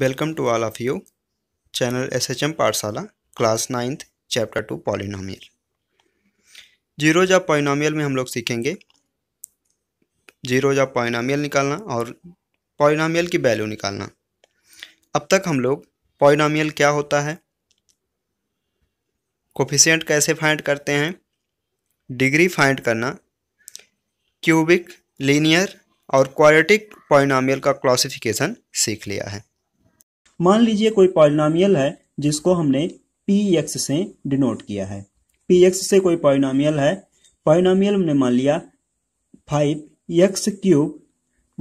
Welcome to all of you channel S H M Pathshala class ninth chapter two polynomial zero जब polynomial में हम लोग सीखेंगे zero जब पॉइनोमियल निकालना और पॉइनोमियल की वैल्यू निकालना अब तक हम लोग पॉइनोमियल क्या होता है कोफिशियंट कैसे फाइंड करते हैं डिग्री फाइंड करना क्यूबिक लीनियर और क्वालिटिक पॉइनोमियल का क्लासिफिकेशन सीख लिया है मान लीजिए कोई पॉलिनामियल है जिसको हमने पी एक्स से डिनोट किया है पी एक्स से कोई पॉलिनामियल है पॉलिनामियल हमने मान लिया five x cube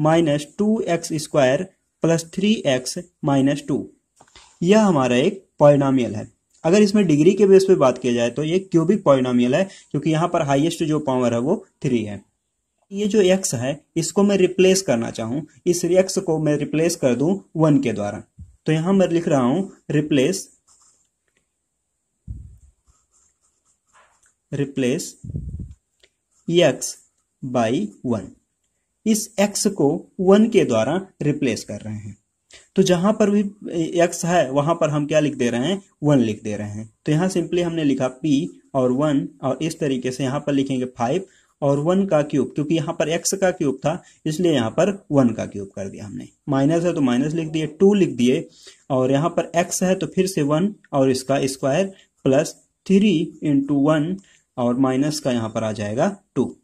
minus two x square plus three x minus two यह हमारा एक पॉलिनामियल है अगर इसमें डिग्री के बेस पे बात किया जाए तो ये क्यूबिक पॉलिनामियल है क्योंकि यहाँ पर हाईएस्ट जो पावर है वो थ्री है ये जो एक्स है इसको मैं रिप्लेस करना चाहूँ इस एक्स को मैं रिप्लेस कर दूं वन के द्वारा तो यहां मैं लिख रहा हूं replace replace x by one इस एक्स को वन के द्वारा रिप्लेस कर रहे हैं तो जहां पर भी एक्स है वहां पर हम क्या लिख दे रहे हैं वन लिख दे रहे हैं तो यहां सिंपली हमने लिखा पी और वन और इस तरीके से यहां पर लिखेंगे फाइव और वन का क्यूब क्योंकि यहां पर एक्स का क्यूब था इसलिए यहां पर वन का क्यूब कर दिया हमने माइनस है तो माइनस लिख दिए टू लिख दिए और यहाँ पर एक्स है तो फिर से वन और इसका square plus three into one और माइनस का यहां पर आ जाएगा टू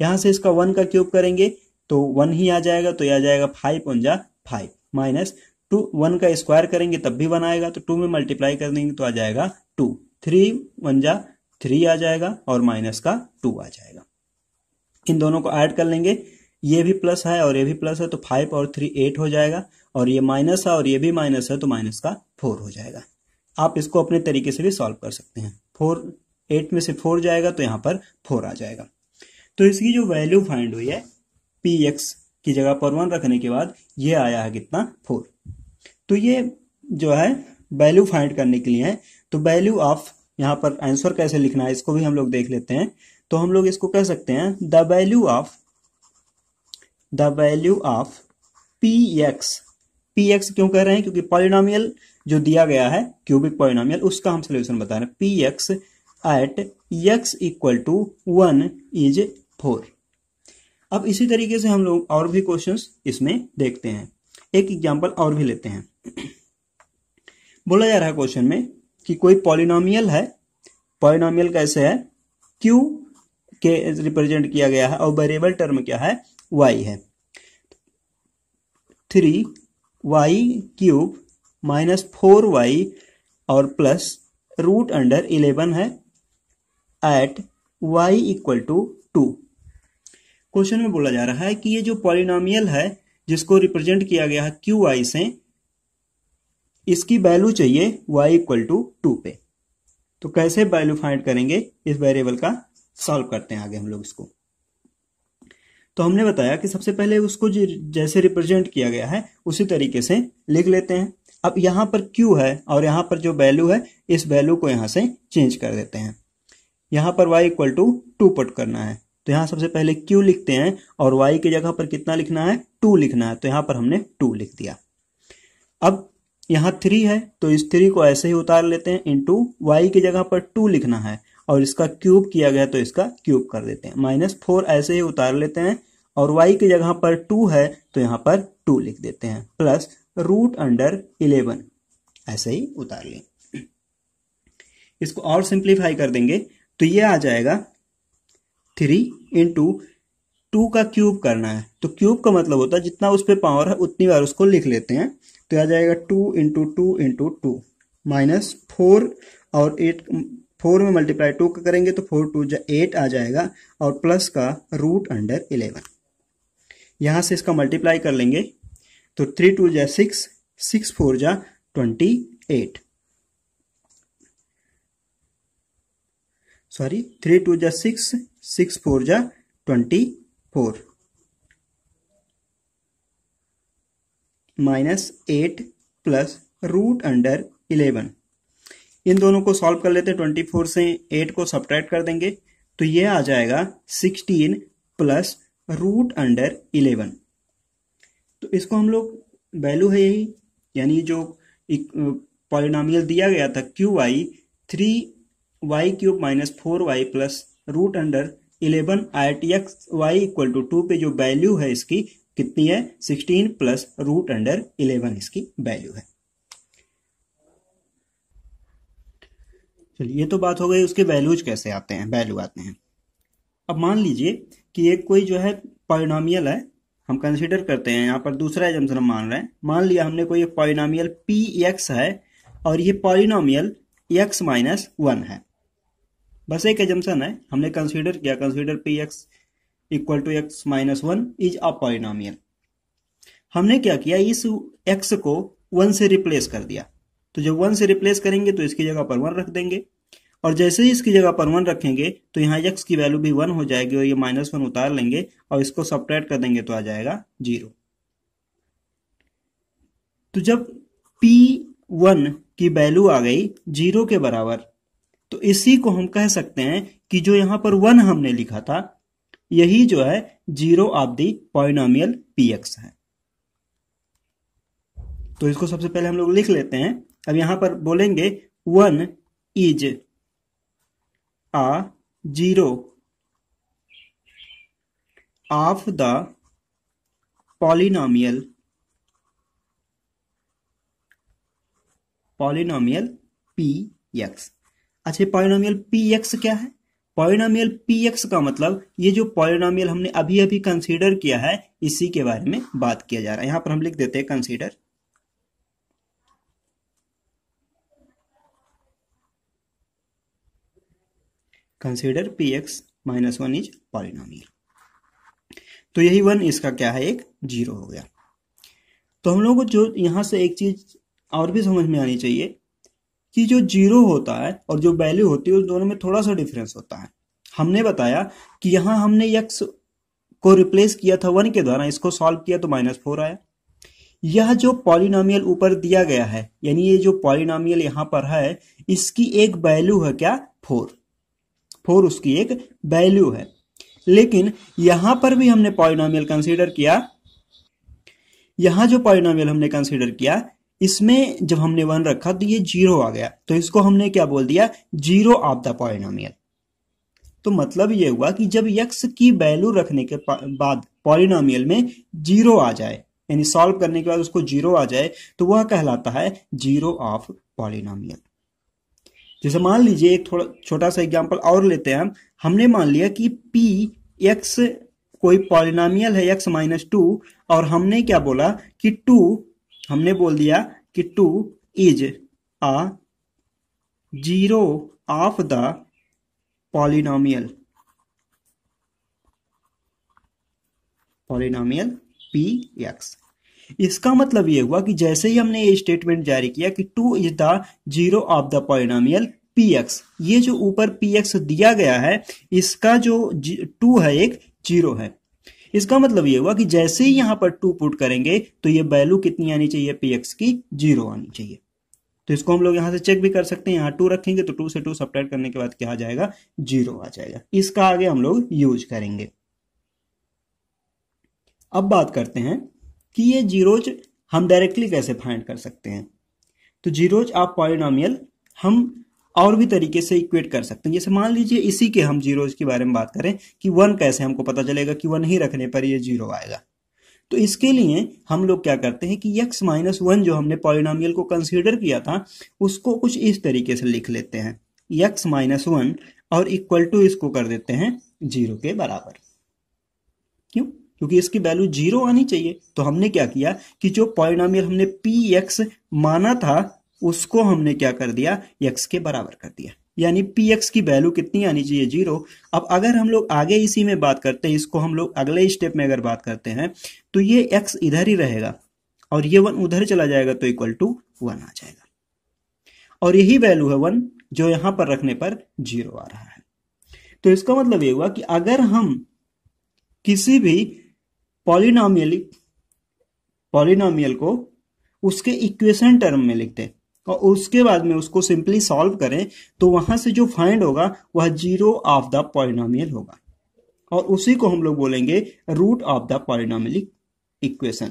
यहां से इसका वन का क्यूब करेंगे तो वन ही आ जाएगा तो यह आ जाएगा फाइव पंजा फाइव माइनस टू वन का स्क्वायर करेंगे तब भी वन आएगा तो टू में मल्टीप्लाई कर देंगे तो आ जाएगा टू थ्री वन जा थ्री आ जाएगा और माइनस का टू आ जाएगा इन दोनों को ऐड कर लेंगे ये भी प्लस है और ये भी प्लस है तो फाइव और थ्री एट हो जाएगा और ये माइनस है और ये भी माइनस है तो माइनस का फोर हो जाएगा आप इसको अपने तरीके से भी सॉल्व कर सकते हैं फोर एट में से फोर जाएगा तो यहां पर फोर आ जाएगा तो इसकी जो वैल्यू फाइंड हुई है पी एक्स की जगह पर वन रखने के बाद ये आया है कितना फोर तो ये जो है वैल्यू फाइंड करने के लिए है तो वैल्यू ऑफ यहाँ पर आंसर कैसे लिखना है इसको भी हम लोग देख लेते हैं तो हम लोग इसको कह सकते हैं the value of the value of P x P x क्यों कह रहे हैं क्योंकि पॉलिनोमियल जो दिया गया है क्यूबिक पॉलिनोमियल उसका हम सोल्यूशन बता रहे हैं P x at x equal to one is four अब इसी तरीके से हम लोग और भी क्वेश्चन इसमें देखते हैं एक एग्जाम्पल और भी लेते हैं बोला जा रहा है क्वेश्चन में कि कोई पॉलिनोमियल है पॉलिनोमियल कैसे है क्यू के रिप्रेजेंट किया गया है और वेरिएबल टर्म क्या है वाई है three Y cube minus four Y और प्लस रूट अंडर इलेवन है at Y equal to two question में बोला जा रहा है कि ये जो पॉलिनोमियल है जिसको रिप्रेजेंट किया गया है क्यू आई से इसकी वैल्यू चाहिए वाई इक्वल टू टू पे तो कैसे वैल्यू फाइंड करेंगे इस वेरिएबल का सॉल्व करते हैं आगे हम लोग इसको तो हमने बताया कि सबसे पहले उसको जैसे रिप्रेजेंट किया गया है उसी तरीके से लिख लेते हैं अब यहां पर क्यू है और यहां पर जो वैल्यू है इस वैल्यू को यहां से चेंज कर देते हैं यहां पर y इक्वल टू टू पट करना है तो यहां सबसे पहले q लिखते हैं और y की जगह पर कितना लिखना है टू लिखना है तो यहां पर हमने टू लिख दिया अब यहाँ थ्री है तो इस थ्री को ऐसे ही उतार लेते हैं इंटू वाई की जगह पर टू लिखना है और इसका क्यूब किया गया तो इसका क्यूब कर देते हैं माइनस फोर ऐसे ही उतार लेते हैं और वाई की जगह पर टू है तो यहाँ पर टू लिख देते हैं प्लस रूट अंडर इलेवन ऐसे ही उतार लें इसको और सिंप्लीफाई कर देंगे तो ये आ जाएगा थ्री इंटू टू का क्यूब करना है तो क्यूब का मतलब होता है जितना उस पर पावर है उतनी बार उसको लिख लेते हैं तो आ जाएगा two into two into two minus four और एट फोर में मल्टीप्लाई टू का करेंगे तो फोर टू जा एट आ जाएगा और प्लस का रूट अंडर इलेवन यहाँ से इसका मल्टीप्लाई कर लेंगे तो थ्री टू जा सिक्स सिक्स फोर जा twenty eight sorry three two जा सिक्स सिक्स फोर जा twenty four minus eight plus root under eleven इन दोनों को सॉल्व कर लेते हैं ट्वेंटी फोर से एट को सब्ट्रैक्ट कर देंगे तो ये आ जाएगा sixteen plus root under eleven तो इसको हम लोग वैल्यू है यही यानी जो पॉलिनामियल दिया गया था q y three Y cube minus four y plus root under eleven I T x y equal to two two जो वैल्यू है इसकी कितनी है sixteen plus root under eleven इसकी वैल्यू है चलिए ये तो बात हो गई उसके वैल्यूज कैसे आते हैं वैल्यू आते हैं अब मान लीजिए कि एक कोई जो है पॉलिनॉमियल है हम कंसिडर करते हैं यहाँ पर दूसरा एजम्सन हम मान रहे हैं मान लिया हमने कोई पॉलिनॉमियल पी एक्स है और ये पॉलिनॉमियल एक्स माइनस वन है बस एक एजम्सन है हमने कंसीडर किया consider p x equal to x minus one is a polynomial हमने क्या किया इस एक्स को वन से रिप्लेस कर दिया तो जब वन से रिप्लेस करेंगे तो इसकी जगह पर वन रख देंगे और जैसे ही इसकी जगह पर वन रखेंगे तो यहाँ एक्स की वैल्यू भी वन हो जाएगी और ये माइनस वन उतार लेंगे और इसको सपरेट कर देंगे तो आ जाएगा जीरो तो जब पी वन की वैल्यू आ गई जीरो के बराबर तो इसी को हम कह सकते हैं कि जो यहां पर वन हमने लिखा था यही जो है zero of the polynomial p x है तो इसको सबसे पहले हम लोग लिख लेते हैं अब यहां पर बोलेंगे one is a zero of the polynomial polynomial p x अच्छा पॉइनोमियल पी एक्स क्या है पॉइनोमियल पी एक्स का मतलब ये जो पॉइनोमियल हमने अभी अभी कंसीडर किया है इसी के बारे में बात किया जा रहा है यहां पर हम लिख देते हैं consider consider p x minus one is polynomial तो यही वन इसका क्या है एक जीरो हो गया तो हम लोगों को जो यहां से एक चीज और भी समझ में आनी चाहिए कि जो जीरो होता है और जो वैल्यू होती है उस दोनों में थोड़ा सा डिफरेंस होता है हमने बताया कि यहां हमने यक्स को रिप्लेस किया था वन के द्वारा इसको सॉल्व किया तो माइनस फोर आया यह जो पॉलिनामियल ऊपर दिया गया है यानी ये जो पॉलिनामियल यहाँ पर है इसकी एक वैल्यू है क्या फोर फोर उसकी एक वैल्यू है लेकिन यहां पर भी हमने पॉलिनामियल कंसीडर किया यहां जो पॉलिनामियल हमने कंसीडर किया इसमें जब हमने वन रखा तो ये जीरो आ गया तो इसको हमने क्या बोल दिया जीरो ऑफ द पॉलिनोमियल तो मतलब ये हुआ कि जब यक्स की वैल्यू रखने के बाद पॉलिनोमियल में जीरो आ जाए यानी सॉल्व करने के बाद उसको जीरो आ जाए तो वह कहलाता है जीरो ऑफ पॉलिनोमियल जैसे मान लीजिए एक थोड़ा छोटा सा एग्जाम्पल और लेते हैं हम हमने मान लिया कि पी एक्स कोई पॉलिनामियल है एक्स माइनस टू और हमने क्या बोला कि टू हमने बोल दिया कि two is a zero of the polynomial polynomial p x इसका मतलब यह हुआ कि जैसे ही हमने ये स्टेटमेंट जारी किया कि two is the zero of the polynomial p x ये जो ऊपर पी एक्स दिया गया है इसका जो टू है एक जीरो है इसका मतलब ये हुआ कि जैसे ही यहां पर टू पुट करेंगे तो ये वैल्यू कितनी आनी चाहिए पी एक्स की जीरो आनी चाहिए तो इसको हम लोग यहां से चेक भी कर सकते हैं यहां टू रखेंगे तो टू से टू सब्ट्रैक्ट करने के बाद क्या आ जाएगा जीरो आ जाएगा इसका आगे हम लोग यूज करेंगे अब बात करते हैं कि ये जीरोज हम डायरेक्टली कैसे फाइंड कर सकते हैं तो जीरोज आप पॉलिनॉमियल हम और भी तरीके से इक्वेट कर सकते हैं जैसे मान लीजिए इसी के हम जीरोज के बारे में बात करें कि वन कैसे हमको पता चलेगा कि वन ही रखने पर ये जीरो आएगा तो इसके लिए हम लोग क्या करते हैं कि यक्स माइनस वन जो हमने पॉलिनामियल को कंसीडर किया था उसको कुछ इस तरीके से लिख लेते हैं यक्स माइनस वन और इक्वल टू इसको कर देते हैं जीरो के बराबर क्यों क्योंकि इसकी वैल्यू जीरो आनी चाहिए तो हमने क्या किया कि जो पॉलिनामियल हमने पी एक्स माना था उसको हमने क्या कर दिया एक्स के बराबर कर दिया यानी पी एक्स की वैल्यू कितनी आनी चाहिए जीरो अब अगर हम लोग आगे इसी में बात करते हैं इसको हम लोग अगले स्टेप में अगर बात करते हैं तो ये एक्स इधर ही रहेगा और ये वन उधर चला जाएगा तो इक्वल टू वन आ जाएगा और यही वैल्यू है वन जो यहां पर रखने पर जीरो आ रहा है तो इसका मतलब ये हुआ कि अगर हम किसी भी पॉलिनॉमियल पॉलिनॉमियल को उसके इक्वेशन टर्म में लिखते हैं और उसके बाद में उसको सिंपली सॉल्व करें तो वहां से जो फाइंड होगा वह जीरो ऑफ द पॉलिनोमियल होगा और उसी को हम लोग बोलेंगे root of the polynomial equation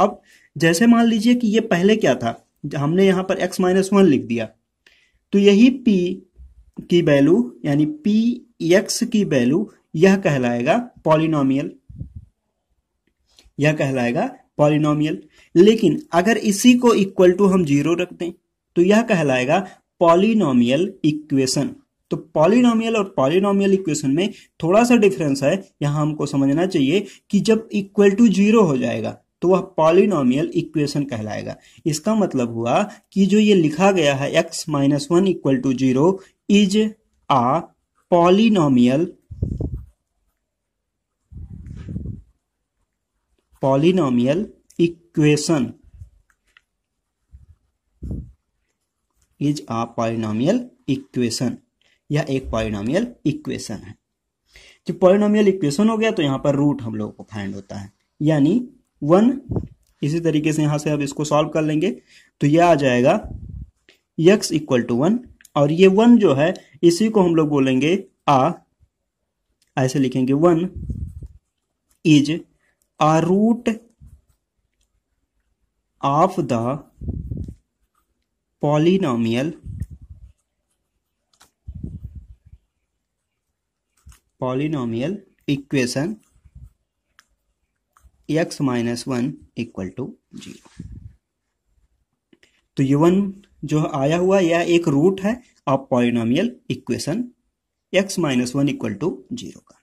अब जैसे मान लीजिए कि ये पहले क्या था हमने यहां पर x माइनस वन लिख दिया तो यही p की वैल्यू यानी पी एक्स की वैल्यू यह कहलाएगा पॉलिनोमियल यह कहलाएगा पॉलिनोमियल लेकिन अगर इसी को इक्वल टू हम जीरो रखते हैं तो यह कहलाएगा पॉलिनोमियल इक्वेशन तो पॉलिनोमियल और पॉलिनोमियल इक्वेशन में थोड़ा सा डिफरेंस है यहां हमको समझना चाहिए कि जब इक्वल टू जीरो हो जाएगा तो वह पॉलिनोमियल इक्वेशन कहलाएगा इसका मतलब हुआ कि जो ये लिखा गया है x minus one equal to zero is a polynomial polynomial equation is a polynomial equation या एक पॉलिनोमियल इक्वेशन है जो पॉलिनोमियल इक्वेशन हो गया तो यहाँ पर रूट हम लोगों को फाइंड होता है यानी वन इसी तरीके से यहाँ से अब इसको सॉल्व कर लेंगे तो यह आ जाएगा यक्स इक्वल टू वन और ये वन जो है इसी को हम लोग बोलेंगे आ ऐसे लिखेंगे one is a root of the polynomial polynomial equation x minus one equal to zero तो वन जो आया हुआ यह एक रूट है of polynomial equation x minus one equal to zero का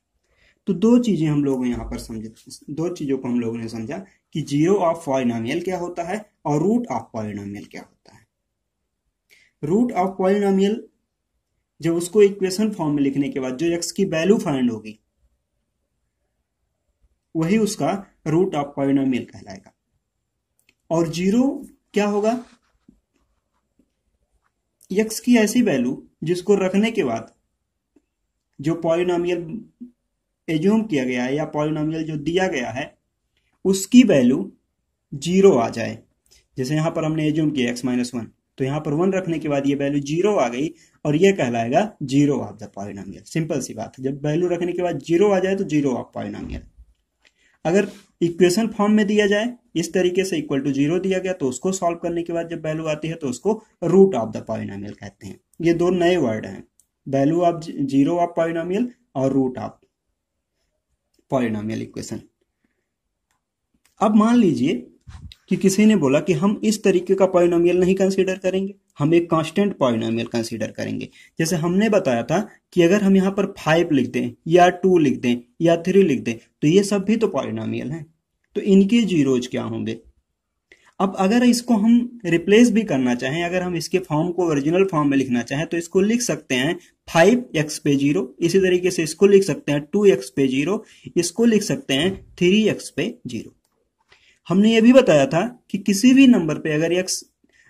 तो दो चीजें हम लोग यहां पर समझे दो चीजों को हम लोगों ने समझा कि जीरो ऑफ पॉलिनोमियल क्या होता है और रूट ऑफ पॉलिनोमियल क्या होता है रूट ऑफ पॉलिनामियल जब उसको इक्वेशन फॉर्म में लिखने के बाद जो एक्स की वैल्यू फाइंड होगी वही उसका रूट ऑफ पॉलिनामियल कहलाएगा और जीरो क्या होगा यक्स की ऐसी वैल्यू जिसको रखने के बाद जो पॉलिनामियल एज्यूम किया गया है या पॉलिनामियल जो दिया गया है उसकी वैल्यू जीरो आ जाए जैसे यहां पर हमने एज्यूम किया एक्स माइनस वन तो यहाँ पर वन रखने के बाद ये वैल्यू जीरो आ गई और ये कहलाएगा zero of the polynomial simple सी बात है जब वैल्यू रखने के बाद जीरो आ जाए तो जीरो ऑफ पॉइनामियल अगर इक्वेशन फॉर्म में दिया जाए इस तरीके से इक्वल टू जीरो दिया गया तो उसको सॉल्व करने के बाद जब वैल्यू आती है तो उसको रूट ऑफ द पॉइनामियल कहते हैं ये दो नए वर्ड हैं value of zero of polynomial और रूट ऑफ पॉइनामियल इक्वेशन अब मान लीजिए कि किसी ने बोला कि हम इस तरीके का पॉइनोमियल नहीं कंसीडर करेंगे हम एक कांस्टेंट पॉइनोमियल कंसीडर करेंगे जैसे हमने बताया था कि अगर हम यहाँ पर फाइव लिख दें या टू लिख दें या थ्री लिख दें तो ये सब भी तो पॉइनोमियल हैं तो इनके जीरोज क्या होंगे अब अगर इसको हम रिप्लेस भी करना चाहें अगर हम इसके फॉर्म को ओरिजिनल फॉर्म में लिखना चाहें तो इसको लिख सकते हैं फाइव एक्स पे जीरो इसी तरीके से इसको लिख सकते हैं टू एक्स पे जीरो इसको लिख सकते हैं थ्री एक्स पे जीरो हमने ये भी बताया था कि किसी भी नंबर पे अगर एक्स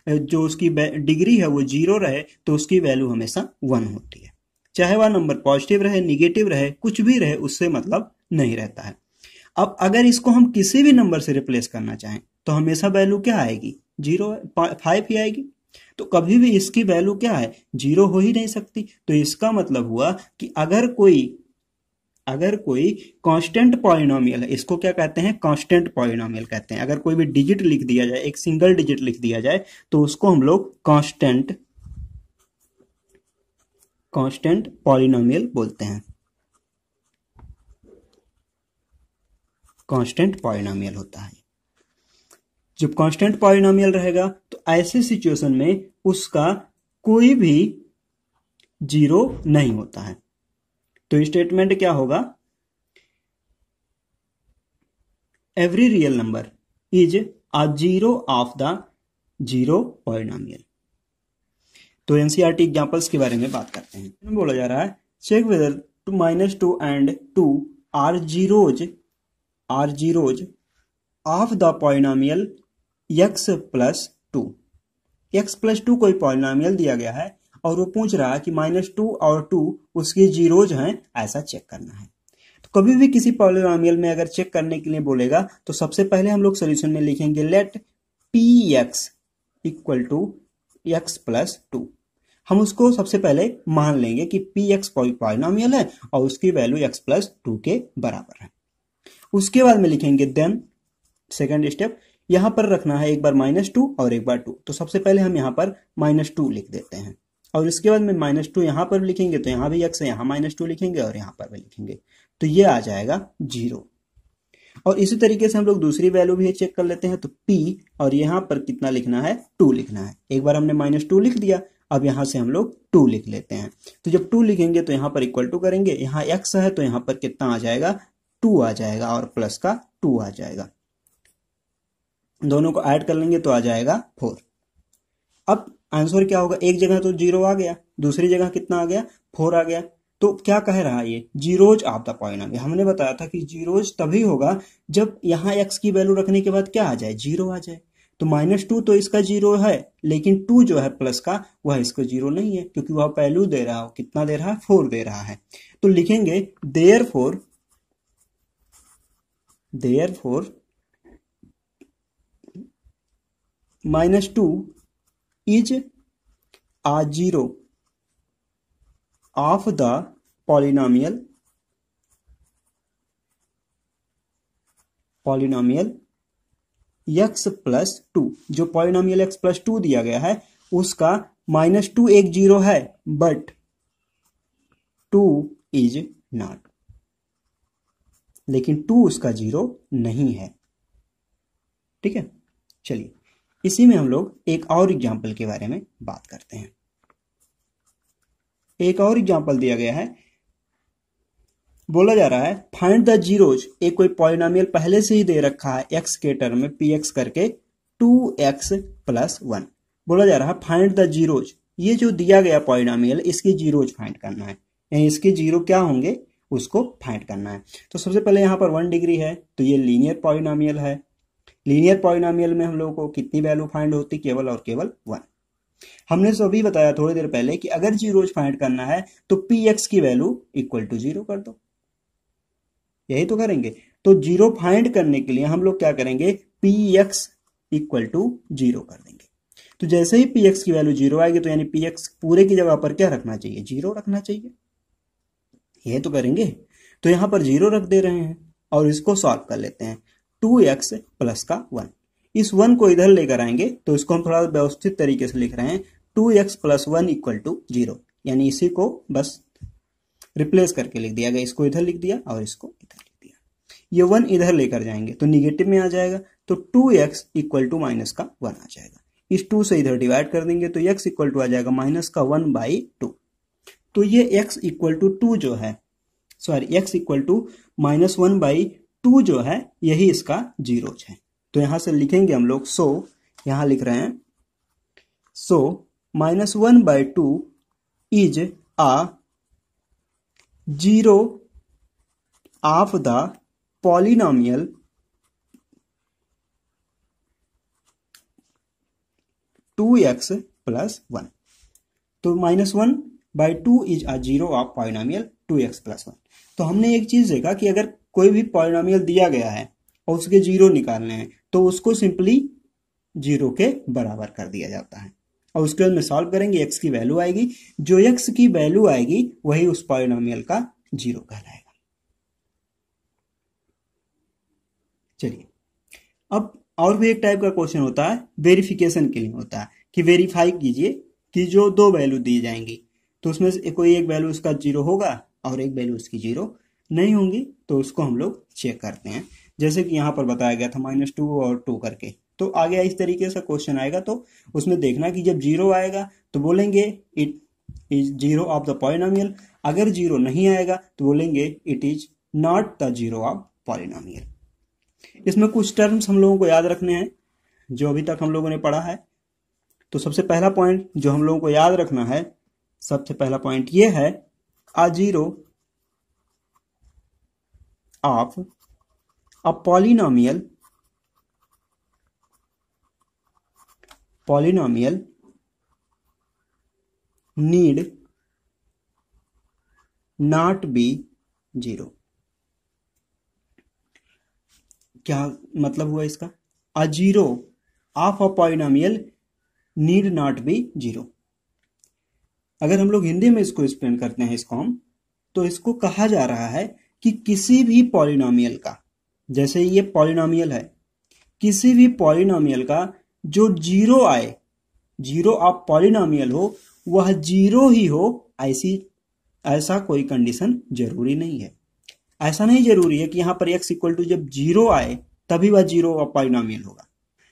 जो उसकी डिग्री है वो जीरो रहे तो उसकी वैल्यू हमेशा वन होती है चाहे वह नंबर पॉजिटिव रहे निगेटिव रहे कुछ भी रहे उससे मतलब नहीं रहता है अब अगर इसको हम किसी भी नंबर से रिप्लेस करना चाहें तो हमेशा वैल्यू क्या आएगी जीरो फाइव ही आएगी तो कभी भी इसकी वैल्यू क्या है जीरो हो ही नहीं सकती तो इसका मतलब हुआ कि अगर कोई अगर कोई कांस्टेंट पॉइनोमियल है इसको क्या कहते हैं कांस्टेंट पॉइनोमियल कहते हैं अगर कोई भी डिजिट लिख दिया जाए एक सिंगल डिजिट लिख दिया जाए तो उसको हम लोग कांस्टेंट कांस्टेंट पॉलिनोमियल बोलते हैं कांस्टेंट पॉइनोमियल होता है जब कांस्टेंट पॉइनोमियल रहेगा तो ऐसे सिचुएशन में उसका कोई भी जीरो नहीं होता है तो स्टेटमेंट क्या होगा every real number is a zero of the zero polynomial तो एनसीआरटी एग्जाम्पल्स e के बारे में बात करते हैं बोला जा रहा है check whether two minus two and two are zeros are zeros of the polynomial x plus two x plus two कोई पॉइनामियल दिया गया है और वो पूछ रहा है कि माइनस टू और टू उसके जीरोज हैं ऐसा चेक करना है तो कभी भी किसी पॉलिनामियल में अगर चेक करने के लिए बोलेगा तो सबसे पहले हम लोग सोल्यूशन में लिखेंगे let p x equal to x plus two हम उसको सबसे पहले मान लेंगे कि पी एक्स पॉलिनॉमियल है और उसकी वैल्यू एक्स प्लस टू के बराबर है उसके बाद में लिखेंगे देन सेकेंड स्टेप यहां पर रखना है एक बार माइनस टू और एक बार टू तो सबसे पहले हम यहां पर माइनस टू लिख देते हैं और इसके बाद में माइनस टू यहां पर लिखेंगे तो यहां भी एक्स है यहां माइनस टू लिखेंगे और यहां पर भी लिखेंगे तो ये आ जाएगा जीरो और इसी तरीके से हम लोग दूसरी वैल्यू भी चेक कर लेते हैं तो p और यहां पर कितना लिखना है टू लिखना है एक बार हमने माइनस टू लिख दिया अब यहां से हम लोग टू लिख लेते हैं तो जब टू लिखेंगे तो यहां पर इक्वल टू करेंगे यहां एक्स है तो यहां पर कितना आ जाएगा टू आ जाएगा और प्लस का टू आ जाएगा दोनों को ऐड कर लेंगे तो आ जाएगा फोर अब आंसर क्या होगा एक जगह तो जीरो आ गया दूसरी जगह कितना आ गया फोर आ गया तो क्या कह रहा है ये जीरोज ऑफ द पॉइनोम हमने बताया था कि जीरोज तभी होगा जब यहाँ एक्स की वैल्यू रखने के बाद क्या आ जाए जीरो आ जाए तो माइनस टू तो इसका जीरो है लेकिन टू जो है प्लस का वह इसको जीरो नहीं है क्योंकि वह पहलू दे रहा हो कितना दे रहा है फोर दे रहा है तो लिखेंगे therefore therefore minus two is a zero of the polynomial polynomial x plus two जो पॉलिनामियल एक्स प्लस टू दिया गया है उसका माइनस टू एक जीरो है बट टू इज नॉट लेकिन टू उसका जीरो नहीं है ठीक है चलिए इसी में हम लोग एक और एग्जाम्पल के बारे में बात करते हैं एक और एग्जाम्पल दिया गया है बोला जा रहा है फाइंड द जीरोज एक कोई पॉइनामियल पहले से ही दे रखा है एक्स के टर्म में पी एक्स करके टू एक्स प्लस वन बोला जा रहा है फाइंड द जीरोज ये जो दिया गया पॉइनामियल इसकी जीरोज फाइंड करना है यानी इसके जीरो क्या होंगे उसको फाइंड करना है तो सबसे पहले यहां पर वन डिग्री है तो ये लीनियर पॉइनामियल है लीनियर पॉइनामियल में हम लोगों को कितनी वैल्यू फाइंड होती केवल और केवल वन हमने सो भी बताया थोड़ी देर पहले कि अगर जीरोज फाइंड करना है तो पी एक्स की वैल्यू इक्वल टू जीरो कर दो यही तो करेंगे तो जीरो फाइंड करने के लिए हम लोग क्या करेंगे p x equal to zero कर देंगे तो जैसे ही पी एक्स की वैल्यू जीरो आएगी तो यानी पी एक्स पूरे की जगह पर क्या रखना चाहिए जीरो रखना चाहिए यही तो करेंगे तो यहां पर जीरो रख दे रहे हैं और इसको सॉल्व कर लेते हैं टू एक्स प्लस का वन इस वन को इधर लेकर आएंगे तो इसको हम थोड़ा व्यवस्थित तरीके से लिख रहे हैं two x plus one equal to zero यानी इसी को बस रिप्लेस करके लिख दिया गया इसको इधर लिख दिया और इसको इधर लिख दिया ये वन इधर लेकर जाएंगे तो निगेटिव में आ जाएगा तो two x equal to minus का वन आ जाएगा इस टू से इधर डिवाइड कर देंगे तो एक्स इक्वल टू आ जाएगा माइनस का वन बाई टू तो ये एक्स इक्वल टू टू जो है sorry x equal to minus one by two जो है यही इसका जीरोज है तो यहां से लिखेंगे हम लोग सो यहां लिख रहे हैं so minus one by two is a zero of the polynomial two x plus one तो minus one by two is a zero of polynomial two x plus one तो हमने एक चीज देखा कि अगर कोई भी पॉलिनोमियल दिया गया है और उसके जीरो निकालने हैं तो उसको सिंपली जीरो के बराबर कर दिया जाता है और उसके बाद में सॉल्व करेंगे एक्स की वैल्यू आएगी जो एक्स की वैल्यू आएगी वही उस पॉलिनोमियल का जीरो कहलाएगा चलिए अब और भी एक टाइप का क्वेश्चन होता है वेरिफिकेशन के लिए होता है कि वेरीफाई कीजिए कि जो दो वैल्यू दी जाएंगी तो उसमें से कोई एक वैल्यू उसका जीरो होगा और एक वैल्यू उसकी जीरो नहीं होंगी तो उसको हम लोग चेक करते हैं जैसे कि यहाँ पर बताया गया था माइनस टू और टू करके तो आगे इस तरीके से क्वेश्चन आएगा तो उसमें देखना कि जब जीरो आएगा तो बोलेंगे it is zero of the polynomial अगर जीरो नहीं आएगा तो बोलेंगे it is not the zero of polynomial इसमें कुछ टर्म्स हम लोगों को याद रखने हैं जो अभी तक हम लोगों ने पढ़ा है तो सबसे पहला पॉइंट जो हम लोगों को याद रखना है सबसे पहला पॉइंट ये है a zero of a polynomial polynomial need not be zero क्या मतलब हुआ इसका a zero of a polynomial need not be zero अगर हम लोग हिंदी में इसको एक्सप्लेन करते हैं इसको हम तो इसको कहा जा रहा है कि किसी भी पॉलिनामियल का जैसे ये पॉलिनामियल है किसी भी पॉलिनामियल का जो जीरो आए जीरो आप पॉलिनामियल हो वह जीरो ही हो ऐसी ऐसा कोई कंडीशन जरूरी नहीं है ऐसा नहीं जरूरी है कि यहां पर एक्स इक्वल टू जब जीरो आए तभी वह जीरो ऑफ पॉलिनॉमियल होगा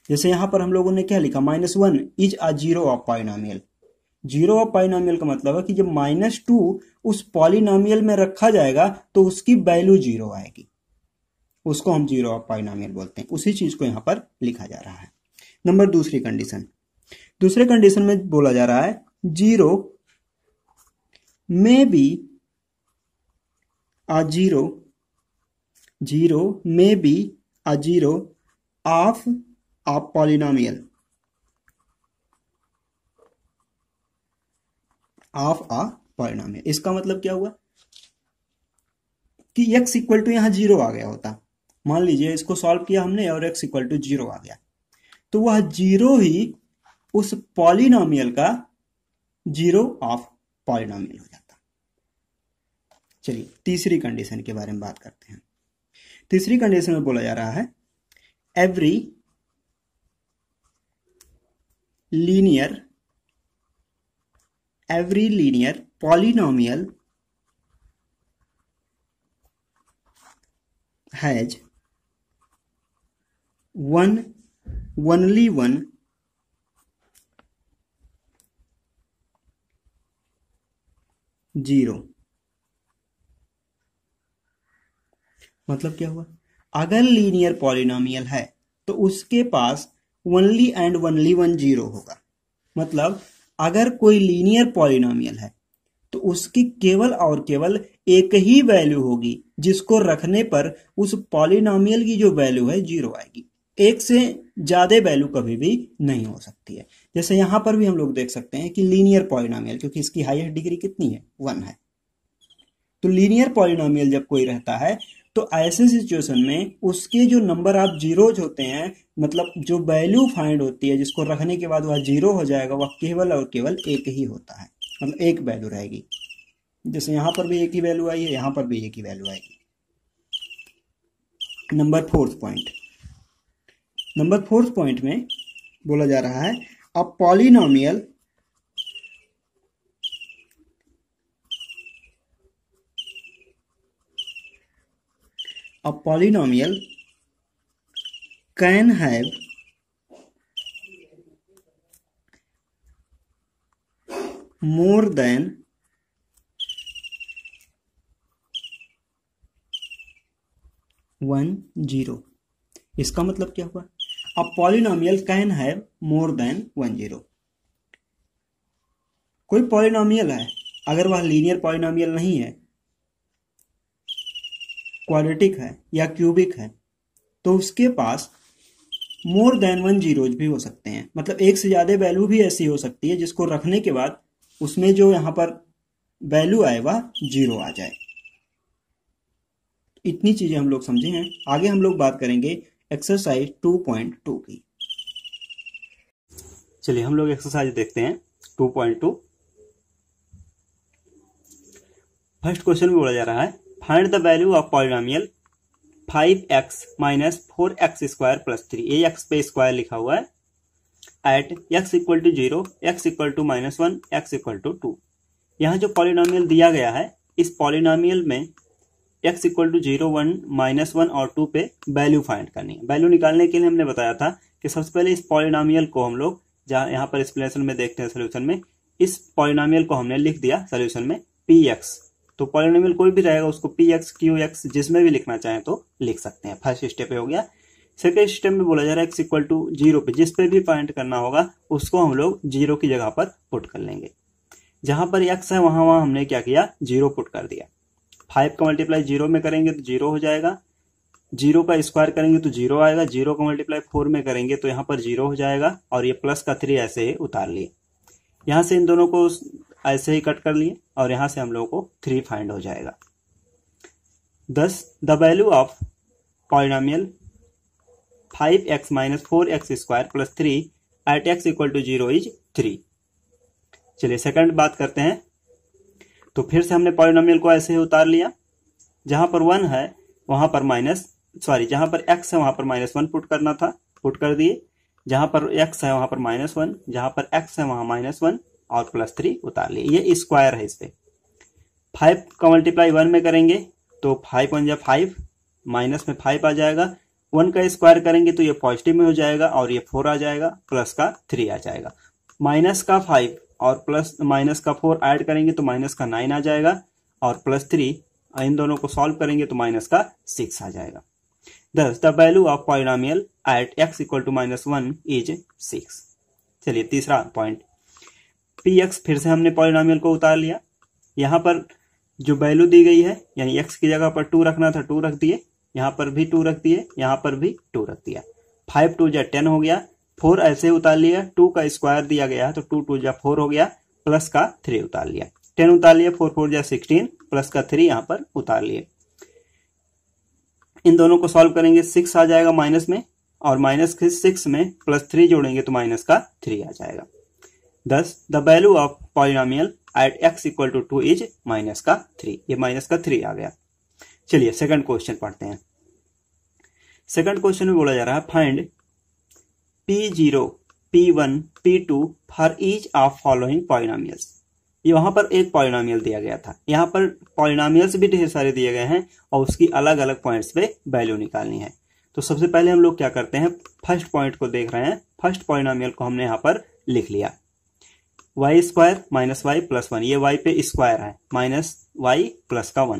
जैसे यहां पर हम लोगों ने क्या लिखा minus one is a zero of polynomial zero of polynomial का मतलब है कि जब माइनस टू उस पॉलिनोमियल में रखा जाएगा तो उसकी वैल्यू जीरो आएगी उसको हम जीरो ऑफ पाइनोमियल बोलते हैं उसी चीज को यहां पर लिखा जा रहा है नंबर दूसरी कंडीशन दूसरे कंडीशन में बोला जा रहा है zero may be a zero zero may be a zero of a polynomial of a परिणाम इसका मतलब क्या हुआ कि एक्स इक्वल टू यहां जीरो आ गया होता मान लीजिए इसको सॉल्व किया हमने और एक्स इक्वल टू जीरो आ गया तो वह जीरो ही उस पॉलिनोमियल का जीरो ऑफ पॉलिनोमियल हो जाता चलिए तीसरी कंडीशन के बारे में बात करते हैं तीसरी कंडीशन में बोला जा रहा है every linear every linear polynomial has one only one zero मतलब क्या हुआ अगर लीनियर पॉलिनोमियल है तो उसके पास only and only one zero होगा मतलब अगर कोई लीनियर पॉलिनोमियल है तो उसकी केवल और केवल एक ही वैल्यू होगी जिसको रखने पर उस पॉलिनोमियल की जो वैल्यू है जीरो आएगी एक से ज्यादा वैल्यू कभी भी नहीं हो सकती है जैसे यहां पर भी हम लोग देख सकते हैं कि लीनियर पॉलिनोमियल क्योंकि इसकी हाईएस्ट डिग्री कितनी है वन है तो लीनियर पॉलिनोमियल जब कोई रहता है तो ऐसे सिचुएशन में उसके जो नंबर आप जीरोज होते हैं मतलब जो वैल्यू फाइंड होती है जिसको रखने के बाद वह जीरो हो जाएगा वह केवल और केवल एक ही होता है मतलब एक वैल्यू रहेगी जैसे यहां पर भी एक ही वैल्यू आई है यहां पर भी एक ही वैल्यू आएगी number fourth point number fourth point में बोला जा रहा है a polynomial a polynomial can have more than one zero इसका मतलब क्या हुआ a polynomial can have more than one zero कोई पॉलिनोमियल है अगर वह लीनियर पॉलिनोमियल नहीं है क्वालिटिक है या क्यूबिक है तो उसके पास मोर देन वन जीरोज भी हो सकते हैं मतलब एक से ज़्यादा वैल्यू भी ऐसी हो सकती है जिसको रखने के बाद उसमें जो यहां पर वैल्यू आए वह जीरो आ जाए इतनी चीज़ें हम लोग समझे हैं आगे हम लोग बात करेंगे एक्सरसाइज 2.2 की चलिए हम लोग एक्सरसाइज देखते हैं 2.2 फर्स्ट क्वेश्चन में बोला जा रहा है find the value of polynomial five x minus four x square plus three ये एक्स पे स्क्वायर लिखा हुआ है at x equal to zero x equal to minus one x equal to two यहाँ जो पॉलिनामियल दिया गया है इस पॉलिनामियल में x equal to zero one minus one और टू पे वैल्यू फाइंड करनी है वैल्यू निकालने के लिए हमने बताया था कि सबसे पहले इस पॉलिनामियल को हम लोग जहाँ यहाँ पर एक्सप्लेनेशन में देखते हैं सोल्यूशन में इस पॉलिनामियल को हमने लिख दिया सोल्यूशन में पी एक्स तो पॉलिनोमियल कोई भी रहेगा उसको पी एक्स क्यू एक्स जिसमें भी लिखना चाहें तो लिख सकते हैं फर्स्ट स्टेप हो गया सेकेंड स्टेप में बोला जा रहा है एक्स इक्वल टू जीरो पे जिस पे भी पॉइंट करना होगा उसको हम लोग जीरो की जगह पर पुट कर लेंगे जहां पर एक्स है वहां वहां हमने क्या किया जीरो पुट कर दिया फाइव का मल्टीप्लाई जीरो में करेंगे तो जीरो हो जाएगा जीरो का स्क्वायर करेंगे तो जीरो आएगा जीरो का मल्टीप्लाई फोर में करेंगे तो यहां पर जीरो हो जाएगा और ये प्लस का थ्री ऐसे ही उतार लिए यहां से इन दोनों को ऐसे ही कट कर लिए और यहां से हम लोगों को थ्री फाइंड हो जाएगा thus the value of polynomial five x minus four x square plus three at x equal to zero is three चलिए सेकंड बात करते हैं तो फिर से हमने पॉइनामियल को ऐसे ही उतार लिया जहां पर वन है वहां पर माइनस सॉरी जहां पर एक्स है वहां पर माइनस वन पुट करना था पुट कर दिए जहां पर एक्स है वहां पर माइनस वन जहां पर एक्स है वहां माइनस वन और प्लस थ्री उतार लिए ये स्क्वायर है इस पर फाइव का मल्टीप्लाई वन में करेंगे तो फाइव वन या फाइव माइनस में फाइव आ जाएगा वन का स्क्वायर करेंगे तो ये पॉजिटिव में हो जाएगा और ये फोर आ जाएगा प्लस का थ्री आ जाएगा माइनस का फाइव और प्लस माइनस का फोर ऐड करेंगे तो माइनस का नाइन आ जाएगा और प्लस थ्री इन दोनों को सॉल्व करेंगे तो माइनस का सिक्स आ जाएगा thus the value of polynomial at x equal to minus one is six चलिए तीसरा पॉइंट पी एक्स फिर से हमने पॉलिनॉमियल को उतार लिया यहाँ पर जो वैल्यू दी गई है यानी एक्स की जगह पर टू रखना था टू रख दिए यहाँ पर भी टू रख दिए यहाँ पर भी टू रख दिया फाइव टू जै टेन हो गया फोर ऐसे उतार लिया टू का स्क्वायर दिया गया है तो टू टू जै फोर हो गया प्लस का थ्री उतार लिया टेन उतार लिए फोर फोर जै सिक्सटीन प्लस का थ्री यहाँ पर उतार लिए इन दोनों को सॉल्व करेंगे सिक्स आ जाएगा माइनस में और माइनस के सिक्स में प्लस थ्री जोड़ेंगे तो माइनस का थ्री आ जाएगा thus the value of polynomial at x equal to two is minus का थ्री ये माइनस का थ्री आ गया चलिए सेकंड क्वेश्चन पढ़ते हैं सेकंड क्वेश्चन में बोला जा रहा है find p zero p one p two for each of following polynomials ये वहां पर एक पॉलिनामियल दिया गया था यहां पर पॉलिनामियल्स भी ढेर सारे दिए गए हैं और उसकी अलग अलग पॉइंट्स पे वैल्यू निकालनी है तो सबसे पहले हम लोग क्या करते हैं फर्स्ट पॉइंट को देख रहे हैं फर्स्ट पॉलिनामियल को हमने यहां पर लिख लिया y square minus y plus one ये वाई पे स्क्वायर है माइनस वाई प्लस का वन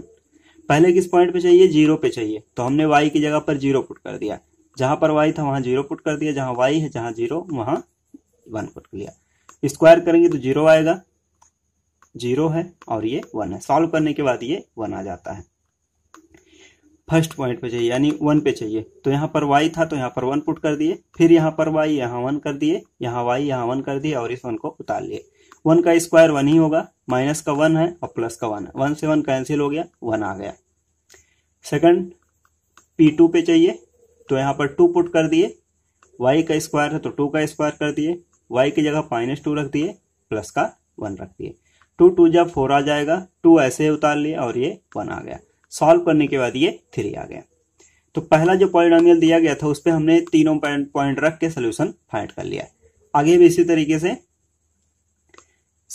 पहले किस पॉइंट पे चाहिए जीरो पे चाहिए तो हमने वाई की जगह पर जीरो पुट कर दिया जहां पर वाई था वहां जीरो पुट कर दिया जहां वाई है जहां जीरो वहां वन पुट कर लिया स्क्वायर करेंगे तो जीरो आएगा जीरो है और ये वन है सॉल्व करने के बाद ये वन आ जाता है फर्स्ट पॉइंट पे चाहिए यानी वन पे चाहिए तो यहाँ पर वाई था तो यहाँ पर वन पुट कर दिए फिर यहाँ पर वाई यहाँ वन कर दिए यहाँ वाई यहाँ वन कर दिए और इस वन को उतार लिए वन का स्क्वायर वन ही होगा माइनस का वन है और प्लस का वन है वन से वन कैंसिल हो गया वन आ गया सेकंड पी टू पे चाहिए तो यहाँ पर टू पुट कर दिए वाई का स्क्वायर है तो टू का स्क्वायर कर दिए वाई की जगह माइनस टू रख दिए प्लस का वन रख दिए टू टू जब फोर आ जाएगा टू ऐसे उतार लिए और ये वन आ गया सॉल्व करने के बाद ये थ्री आ गया तो पहला जो पॉलिनामियल दिया गया था उस पर हमने तीनों पॉइंट रख के सोल्यूशन फाइंड कर लिया आगे भी इसी तरीके से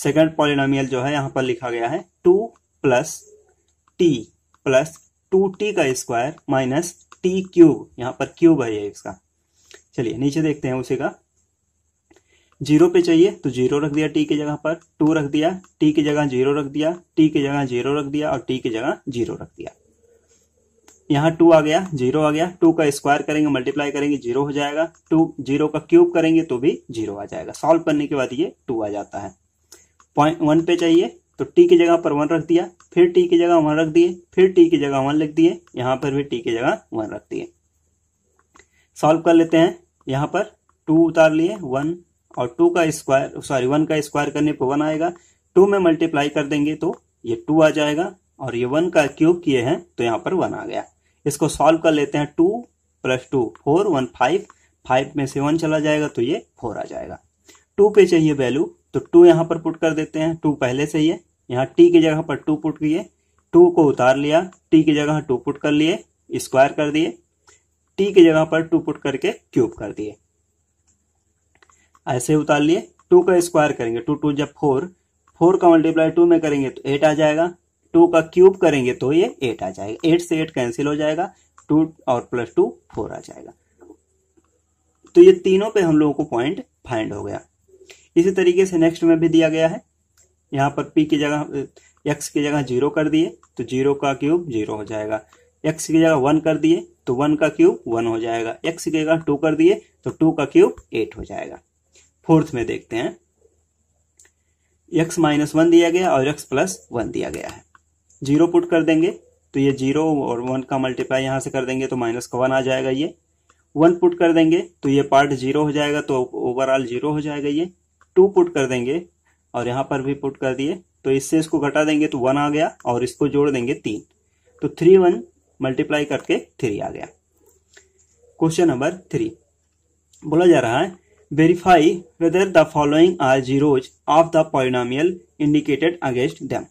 सेकंड पॉलिनामियल जो है यहां पर लिखा गया है two plus t plus two t का स्क्वायर माइनस टी क्यूब यहां पर क्यूब है ये इसका चलिए नीचे देखते हैं उसी का जीरो पे चाहिए तो जीरो रख दिया टी की जगह पर टू रख दिया टी की जगह जीरो रख दिया टी की जगह जीरो रख दिया और टी की जगह जीरो रख दिया यहाँ टू आ गया जीरो आ गया टू का स्क्वायर करेंगे मल्टीप्लाई करेंगे जीरो हो जाएगा टू जीरो का क्यूब करेंगे तो भी जीरो आ जाएगा सॉल्व करने के बाद ये टू आ जाता है पॉइंट वन पे चाहिए तो टी की जगह पर वन रख दिया फिर टी की जगह वन रख दिए फिर टी की जगह वन लिख दिए यहाँ पर भी टी की जगह वन रख दिए सॉल्व कर लेते हैं यहाँ पर टू उतार लिए वन और टू का स्क्वायर सॉरी वन का स्क्वायर करने पर वन आएगा टू में मल्टीप्लाई कर देंगे तो ये टू आ जाएगा और ये वन का क्यूब किए हैं तो यहाँ पर वन आ गया इसको सॉल्व कर लेते हैं two plus two four one five five में से वन चला जाएगा तो ये फोर आ जाएगा टू पे चाहिए वैल्यू तो टू यहाँ पर पुट कर देते हैं टू पहले से ही है यहाँ टी की जगह पर टू पुट किए टू को उतार लिया टी की जगह टू पुट कर लिए स्क्वायर कर दिए टी की जगह पर टू पुट करके क्यूब कर दिए ऐसे उतार लिए टू का स्क्वायर करेंगे टू टू जब फोर फोर का मल्टीप्लाई टू में करेंगे तो एट आ जाएगा टू का क्यूब करेंगे तो ये एट आ जाएगा एट से एट कैंसिल हो जाएगा टू और प्लस टू फोर आ जाएगा तो ये तीनों पे हम लोगों को पॉइंट फाइंड हो गया इसी तरीके से नेक्स्ट में भी दिया गया है यहां पर पी की जगह एक्स की जगह जीरो कर दिए तो जीरो का क्यूब जीरो हो जाएगा एक्स की जगह वन कर दिए तो वन का क्यूब वन हो जाएगा एक्स की जगह टू कर दिए तो टू का क्यूब एट हो जाएगा फोर्थ में देखते हैं एक्स माइनस वन दिया गया और एक्स प्लस वन दिया गया है जीरो पुट कर देंगे तो ये जीरो और वन का मल्टीप्लाई यहां से कर देंगे तो माइनस का वन आ जाएगा ये वन पुट कर देंगे तो ये पार्ट जीरो हो जाएगा तो ओवरऑल जीरो हो जाएगा ये टू पुट कर देंगे और यहां पर भी पुट कर दिए तो इससे इसको घटा देंगे तो वन आ गया और इसको जोड़ देंगे तीन तो थ्री वन मल्टीप्लाई करके थ्री आ गया क्वेश्चन नंबर थ्री बोला जा रहा है verify whether the following are zeros of the polynomial indicated against them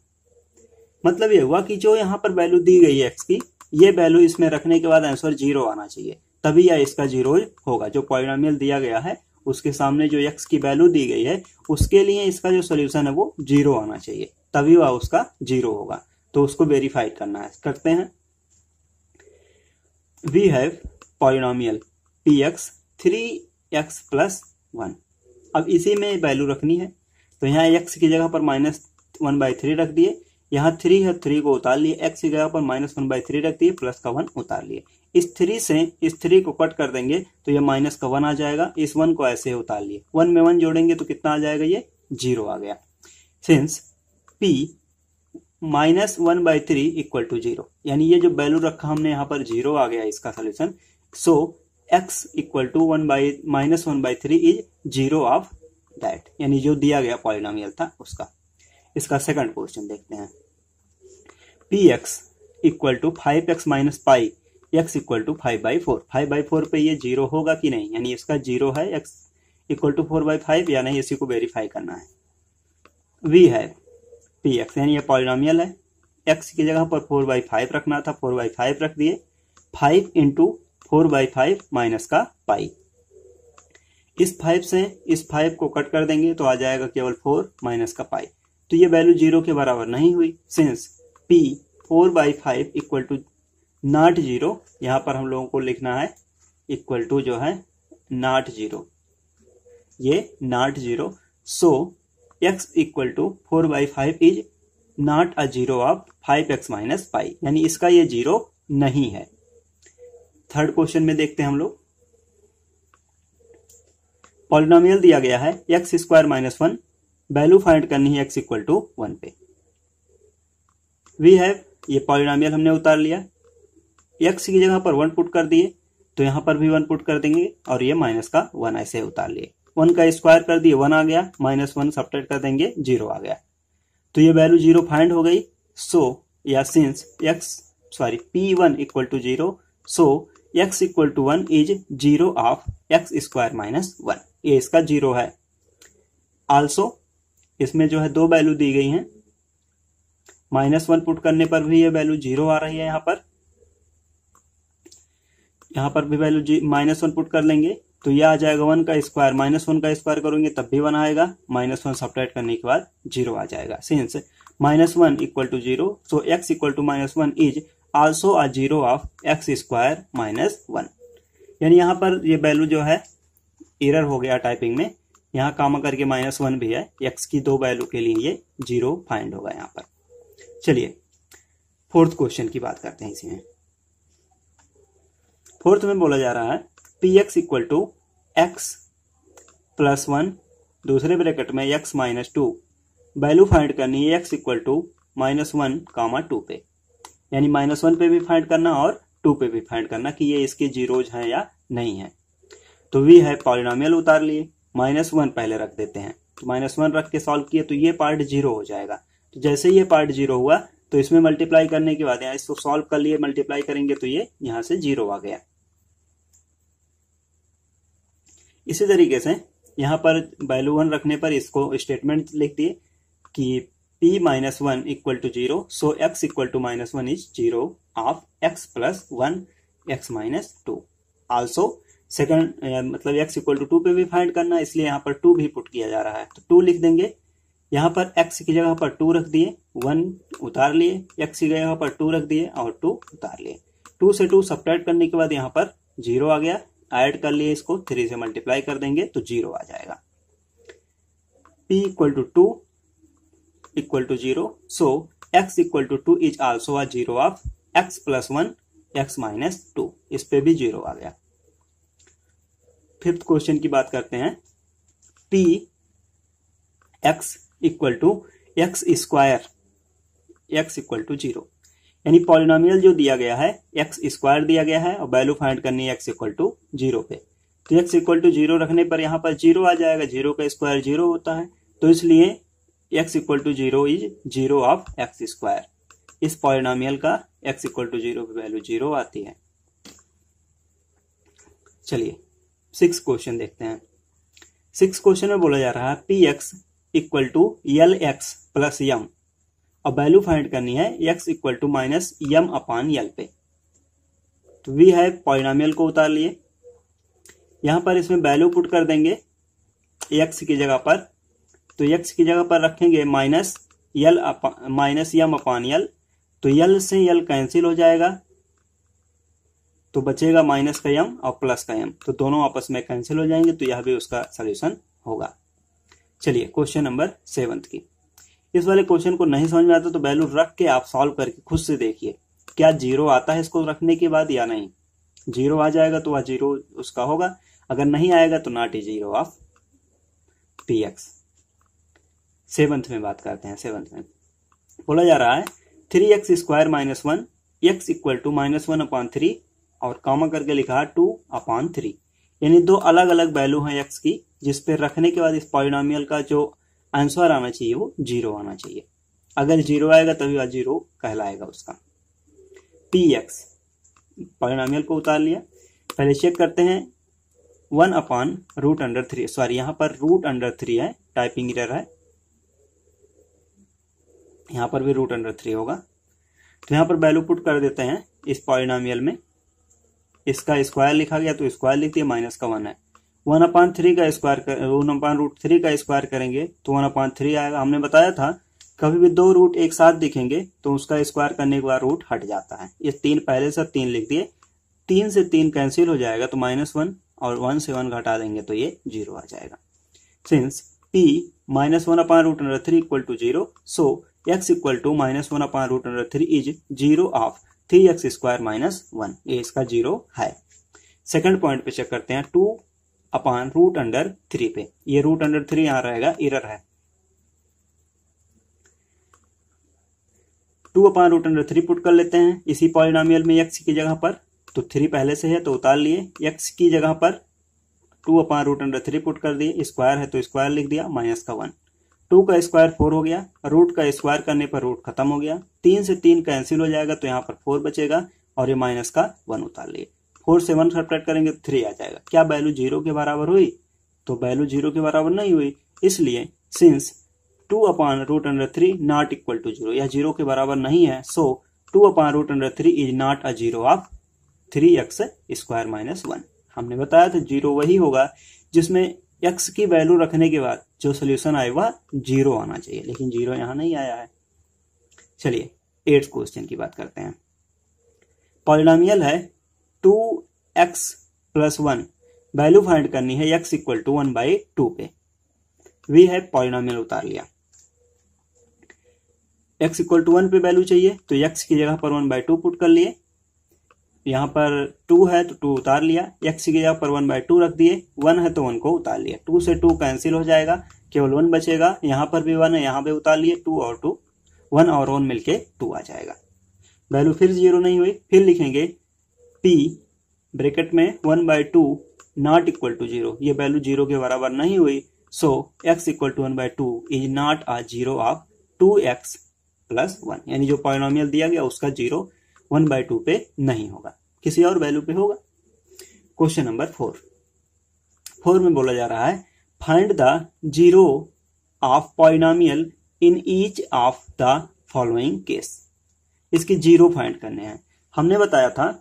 मतलब ये हुआ कि जो यहाँ पर वैल्यू दी गई है एक्स की ये वैल्यू इसमें रखने के बाद आंसर जीरो आना चाहिए तभी यह इसका जीरो होगा जो पॉइनामियल दिया गया है उसके सामने जो एक्स की वैल्यू दी गई है उसके लिए इसका जो सोल्यूशन है वो जीरो आना चाहिए तभी वह उसका जीरो होगा तो उसको वेरीफाई करना है करते हैं we have polynomial p x three x plus one अब इसी में वैल्यू रखनी है तो यहाँ एक्स की जगह पर माइनस वन बाई थ्री रख दिए यहाँ थ्री है थ्री को उतार लिए एक्स की जगह पर माइनस वन बाई थ्री रख दिए प्लस का वन उतार लिए इस थ्री से इस थ्री को कट कर देंगे तो ये माइनस का वन आ जाएगा इस वन को ऐसे उतार लिए वन में वन जोड़ेंगे तो कितना आ जाएगा ये जीरो आ गया since p minus one by three equal to zero यानी ये जो वैल्यू रखा हमने यहाँ पर जीरो आ गया इसका solution so so, x equal to one by minus one by three is zero of that यानी जो दिया गया पॉलिनोमियल था उसका इसका सेकंड क्वेश्चन देखते हैं P x equal to five x minus pi x equal to five by four five by four पे ये जीरो होगा कि नहीं यानी इसका जीरो है x equal to four by five या नहीं इसी को वेरीफाई करना है वी है पी एक्स यानी यह पॉलिनोमियल है एक्स की जगह पर फोर बाई फाइव रखना था फोर बाई फाइव रख दिए five into four by five minus का पाई इस फाइव से इस फाइव को कट कर देंगे तो आ जाएगा केवल फोर माइनस का पाई तो ये वैल्यू जीरो के बराबर नहीं हुई since p four by five equal to not zero यहां पर हम लोगों को लिखना है इक्वल टू जो है नाट जीरो ये not zero so x equal to four by five is not a zero of five x minus pi यानी इसका ये जीरो नहीं है थर्ड क्वेश्चन में देखते हैं हम लोग पॉलिनोमियल दिया गया है x square minus one value find करनी है एक्स इक्वल टू वन पे वी हैव ये पॉलिनोमियल हमने उतार लिया एक्स की जगह पर वन पुट कर दिए तो यहां पर भी वन पुट कर देंगे और ये माइनस का वन ऐसे उतार लिए वन का स्क्वायर कर दिए वन आ गया माइनस वन सपरेट कर देंगे जीरो आ गया तो ये वैल्यू जीरो फाइंड हो गई सो या since x sorry p one equal to zero so x equal to one is zero of x square minus one ये इसका जीरो है आल्सो इसमें जो है दो वैल्यू दी गई हैं माइनस वन पुट करने पर भी ये वैल्यू जीरो आ रही है यहां पर यहां पर भी वैल्यू माइनस वन पुट कर लेंगे तो ये आ जाएगा वन का स्क्वायर माइनस वन का स्क्वायर करेंगे तब भी वन आएगा माइनस वन सब्ट्रैक्ट करने के बाद जीरो आ जाएगा since minus one equal to zero so x equal to minus one is also a zero of x square minus one यानी यहाँ पर ये वैल्यू जो है एरर हो गया टाइपिंग में यहाँ कामा करके माइनस वन भी है एक्स की दो वैल्यू के लिए ये जीरो फाइंड होगा यहाँ पर चलिए फोर्थ क्वेश्चन की बात करते हैं इसी में फोर्थ में बोला जा रहा है p x equal to x plus one दूसरे ब्रैकेट में x minus two value find करनी है x equal to minus one comma two पे यानी माइनस वन पे भी फाइंड करना और टू पे भी फाइंड करना कि ये इसके जीरोज हैं या नहीं है तो वी है पॉलिनामियल उतार लिए माइनस वन पहले रख देते हैं तो माइनस वन रख के सॉल्व किए तो ये पार्ट जीरो हो जाएगा तो जैसे ये पार्ट जीरो हुआ तो इसमें मल्टीप्लाई करने के बाद यहां इसको सॉल्व कर लिए मल्टीप्लाई करेंगे तो ये यहां से जीरो आ गया इसी तरीके से यहां पर वैल्यू वन रखने पर इसको स्टेटमेंट लिख दिए कि p minus 1 equal to 0. So x equal to minus 1 is 0 of x plus 1 x minus 2. Also second uh, मतलब x equal to 2 पे भी find करना इसलिए यहाँ पर 2 भी put किया जा रहा है तो 2 लिख देंगे यहाँ पर x की जगह पर 2 रख दिए 1 उतार लिए x की जगह पर 2 रख दिए और 2 उतार लिए 2 से 2 subtract करने के बाद यहाँ पर 0 आ गया add कर लिए इसको 3 से multiply कर देंगे तो 0 आ जाएगा p equal to 2 equal to 0. So x equal to 2 is also a 0 of x plus 1 x minus two इस पे भी जीरो आ गया फिफ्थ क्वेश्चन की बात करते हैं P x equal to x square x equal to zero यानी पॉलिनोमियल जो दिया गया है एक्स स्क्वायर दिया गया है और वैल्यू फाइंड करनी है एक्स इक्वल टू जीरो पे तो एक्स इक्वल टू जीरो रखने पर यहां पर जीरो आ जाएगा जीरो का स्क्वायर जीरो होता है तो इसलिए x equal to zero is zero of x square इस पॉलिनामियल का एक्स इक्वल टू जीरो की वैल्यू जीरो आती है चलिए सिक्स क्वेश्चन देखते हैं सिक्स क्वेश्चन में बोला जा रहा है p x equal to l x plus m अब वैल्यू फाइंड करनी है x equal to minus m upon l पे तो वी है पॉलिनामियल को उतार लिए यहां पर इसमें वैल्यू पुट कर देंगे एक्स की जगह पर तो यक्स की जगह पर रखेंगे माइनस यल माइनस यम अपान यल तो यल से यल कैंसिल हो जाएगा तो बचेगा माइनस का यम और प्लस का यम तो दोनों आपस में कैंसिल हो जाएंगे तो यह भी उसका सोल्यूशन होगा चलिए क्वेश्चन नंबर सेवंथ की इस वाले क्वेश्चन को नहीं समझ में आता तो वैल्यू रख के आप सॉल्व करके खुद से देखिए क्या जीरो आता है इसको रखने के बाद या नहीं जीरो आ जाएगा तो वह जीरो उसका होगा अगर नहीं आएगा तो not is zero of P x seventh में बात करते हैं सेवंथ में बोला जा रहा है three x square minus one x equal to minus one upon three और कॉमा करके लिखा टू अपॉन थ्री यानी दो अलग अलग वैल्यू है एक्स की जिस पर रखने के बाद इस पॉलिनोमियल का जो आंसर आना चाहिए वो जीरो आना चाहिए अगर जीरो आएगा तभी वह जीरो कहलाएगा उसका पी एक्स पॉलिनामियल को उतार लिया पहले चेक करते हैं one upon root under three sorry यहाँ पर रूट अंडर थ्री है टाइपिंग एरर है यहाँ पर भी रूट अंडर थ्री होगा तो यहाँ पर वैल्यू पुट कर देते हैं इस पॉलिनामियल में इसका स्क्वायर लिखा गया तो स्क्वायर लिख दिया माइनस का वन है वन अपान थ्री का square one upon root three का स्क्वायर करेंगे तो वन अपान थ्री आएगा हमने बताया था कभी भी दो रूट एक साथ दिखेंगे तो उसका स्क्वायर करने के बाद रूट हट जाता है ये तीन पहले से तीन लिख दिए तीन से तीन कैंसिल हो जाएगा तो माइनस वन और वन से वन घटा देंगे तो ये जीरो आ जाएगा since p minus one upon root under three equal to zero so x equal to minus one upon root under three is zero of three x square minus one ये इसका zero है second point पे check करते हैं two upon root under three पे ये root under three यहां रहेगा इरर है two upon root under three put कर लेते हैं इसी पॉलिनामियल में एक्स की जगह पर तो थ्री पहले से है तो उतार लिए एक्स की जगह पर two upon root under three put कर दिए स्क्वायर है तो स्क्वायर लिख दिया माइनस का वन टू का स्क्वायर फोर हो गया रूट का स्क्वायर करने पर रूट खत्म हो गया तीन से तीन कैंसिल हो जाएगा तो यहाँ पर फोर बचेगा और ये माइनस का वन उतार लिए फोर से वन सब्ट्रैक्ट करेंगे तो थ्री आ जाएगा क्या वैल्यू जीरो के बराबर हुई तो वैल्यू जीरो के बराबर नहीं हुई इसलिए since two upon root under three not equal to zero या जीरो के बराबर नहीं है so two upon root under three is not a zero of three x square minus one हमने बताया था जीरो वही होगा जिसमें एक्स की वैल्यू रखने के बाद जो सोल्यूशन आए वह जीरो आना चाहिए लेकिन जीरो यहां नहीं आया है चलिए एट्थ क्वेश्चन की बात करते हैं पॉलिनामियल है two x plus one value find करनी है x equal to one by two पे वी है पॉलिनामियल उतार लिया एक्स इक्वल टू वन पे वैल्यू चाहिए तो एक्स की जगह पर वन बाई टू पुट कर लिए यहाँ पर टू है तो टू उतार लिया एक्स की जगह पर वन बाय टू रख दिए वन है तो वन को उतार लिया टू से टू कैंसिल हो जाएगा केवल वन बचेगा यहाँ पर भी वन है यहाँ पे उतार लिए टू और टू वन और वन मिलके टू आ जाएगा वैल्यू फिर जीरो नहीं हुई फिर लिखेंगे पी ब्रेकेट में one by two not equal to zero ये वैल्यू जीरो के बराबर नहीं हुई so x equal to one by two is not a zero of two x plus one यानी जो पॉलिनोमियल दिया गया उसका जीरो वन बाय टू पे नहीं होगा किसी और वैल्यू पे होगा क्वेश्चन नंबर फोर फोर में बोला जा रहा है find the zero of polynomial in each of the following case इसके जीरो फाइंड करने हैं हमने बताया था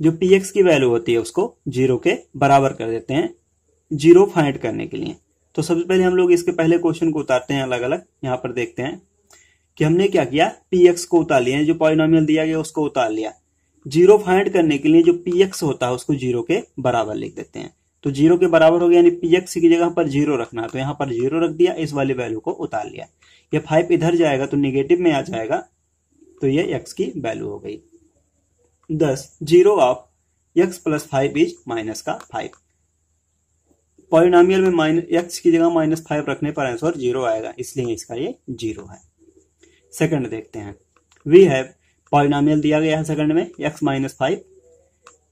जो पीएक्स की वैल्यू होती है उसको जीरो के बराबर कर देते हैं जीरो फाइंड करने के लिए तो सबसे पहले हम लोग इसके पहले क्वेश्चन को उतारते हैं अलग अलग यहाँ पर देखते हैं कि हमने क्या किया पी एक्स को उतार लिया जो पॉलिनोमियल दिया गया उसको उतार लिया जीरो फाइंड करने के लिए जो पी एक्स होता है उसको जीरो के बराबर लिख देते हैं तो जीरो के बराबर हो गया यानी पी एक्स की जगह पर जीरो रखना है तो यहाँ पर जीरो रख दिया इस वाले वैल्यू को उतार लिया ये फाइव इधर जाएगा तो निगेटिव में आ जाएगा तो ये एक्स की वैल्यू हो गई thus zero of x plus five is minus का फाइव पॉलिनामियल में माइनस एक्स की जगह माइनस फाइव रखने पर आंसर जीरो आएगा इसलिए इसका ये जीरो है सेकंड देखते हैं वी हैव पॉलिनामियल दिया गया है सेकंड में एक्स माइनस फाइव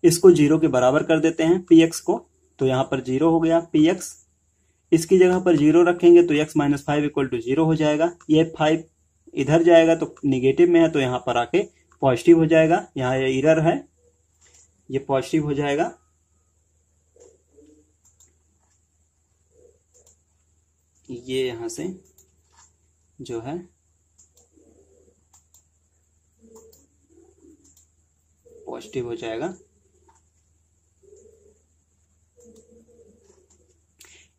इसको जीरो के बराबर कर देते हैं पी एक्स को तो यहाँ पर जीरो हो गया पी एक्स इसकी जगह पर जीरो रखेंगे तो x minus five equal to zero हो जाएगा ये फाइव इधर जाएगा तो निगेटिव में है तो यहाँ पर आके पॉजिटिव हो जाएगा यहाँ ये इरर है ये पॉजिटिव हो जाएगा ये यहाँ से जो है पॉजिटिव हो जाएगा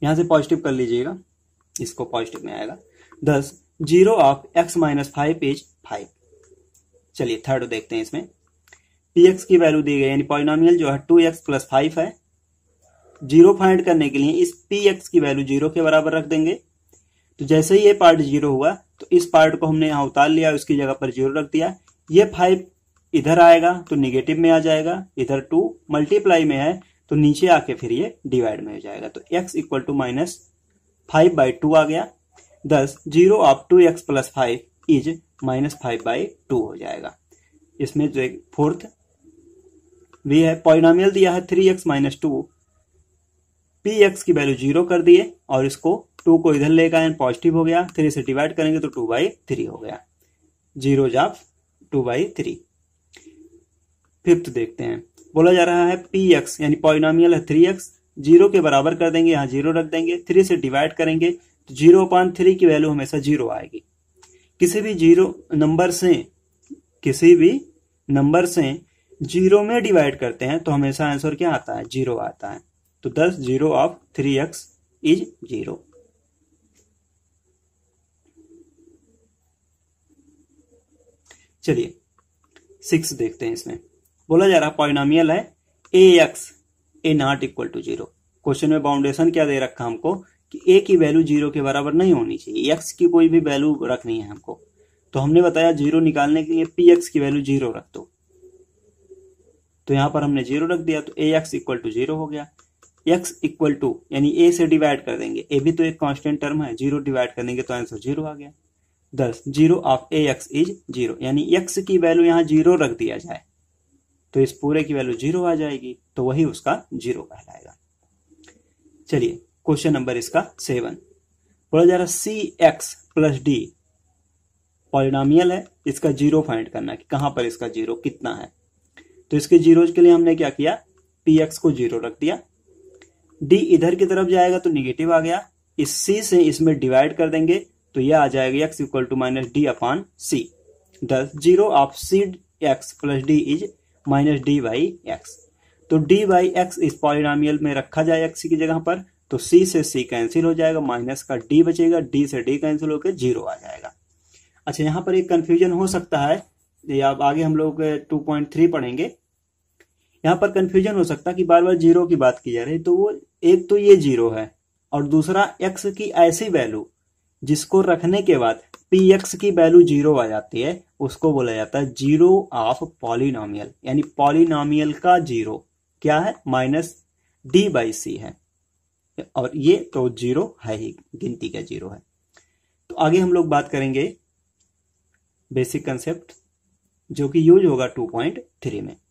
यहां से पॉजिटिव कर लीजिएगा इसको पॉजिटिव में आएगा thus zero of x minus five is five चलिए थर्ड देखते हैं इसमें पी एक्स की वैल्यू दी गई यानी पॉइनोमियल जो है टू एक्स प्लस फाइव है जीरो फाइंड करने के लिए इस पी एक्स की वैल्यू जीरो के बराबर रख देंगे तो जैसे ही ये पार्ट जीरो हुआ तो इस पार्ट को हमने यहाँ उतार लिया उसकी जगह पर जीरो रख दिया ये फाइव इधर आएगा तो निगेटिव में आ जाएगा इधर टू मल्टीप्लाई में है तो नीचे आके फिर ये डिवाइड में हो जाएगा तो x equal to minus five by two आ गया thus zero of two x plus five is minus five by two हो जाएगा इसमें जो एक फोर्थ भी है पॉइनामियल दिया है three x minus two p x की वैल्यू जीरो कर दिए और इसको टू को इधर लेकर आए पॉजिटिव हो गया थ्री से डिवाइड करेंगे तो टू बाई थ्री हो गया zero of two by three fifth देखते हैं बोला जा रहा है पी एक्स यानी पॉइनामियल है थ्री एक्स जीरो के बराबर कर देंगे यहां जीरो रख देंगे थ्री से डिवाइड करेंगे तो जीरो पॉइंट थ्री की वैल्यू हमेशा जीरो आएगी किसी भी जीरो नंबर से किसी भी नंबर से जीरो में डिवाइड करते हैं तो हमेशा आंसर क्या आता है जीरो आता है तो thus zero of three x is zero चलिए सिक्स देखते हैं इसमें बोला जा रहा पॉइनामियल है a x a not equal to zero question में बाउंडेशन क्या दे रखा हमको कि ए की वैल्यू जीरो के बराबर नहीं होनी चाहिए एक्स की कोई भी वैल्यू रखनी है हमको तो हमने बताया जीरो निकालने के लिए पी एक्स की वैल्यू जीरो रख दो तो यहां पर हमने जीरो रख दिया तो a x equal to zero हो गया एक्स इक्वल टू यानी ए से डिवाइड कर देंगे ए भी तो एक कांस्टेंट टर्म है जीरो डिवाइड कर देंगे तो आंसर जीरो आ गया thus zero of a x is zero यानी एक्स की वैल्यू यहाँ जीरो रख दिया जाए तो इस पूरे की वैल्यू जीरो आ जाएगी तो वही उसका जीरो कहलाएगा चलिए क्वेश्चन नंबर इसका सेवन बोला जा रहा c x plus d polynomial है इसका जीरो फाइंड करना है कि कहां पर इसका जीरो कितना है तो इसके जीरो के लिए हमने क्या किया पी एक्स को जीरो रख दिया डी इधर की तरफ जाएगा तो निगेटिव आ गया इस सी से इसमें डिवाइड कर देंगे तो यह आ जाएगा x equal to minus d upon c thus zero of c x plus d is minus d by x तो डी बाई एक्स इस पॉलिनामियल में रखा जाए एक्स की जगह पर तो सी से सी कैंसिल हो जाएगा माइनस का डी बचेगा डी से डी कैंसिल होकर जीरो आ जाएगा अच्छा यहाँ पर एक कन्फ्यूजन हो सकता है अब आगे हम लोग टू पॉइंट थ्री पढ़ेंगे यहाँ पर कंफ्यूजन हो सकता है कि बार बार जीरो की बात की जा रही है तो वो एक तो ये जीरो है और दूसरा एक्स की ऐसी वैल्यू जिसको रखने के बाद पी एक्स की वैल्यू जीरो आ जाती है उसको बोला जाता है जीरो ऑफ पॉलिनामियल यानी पॉलिनामियल का जीरो क्या है माइनस डी बाई सी है और ये तो जीरो है ही गिनती का जीरो है तो आगे हम लोग बात करेंगे बेसिक कंसेप्ट जो कि यूज होगा 2.3 में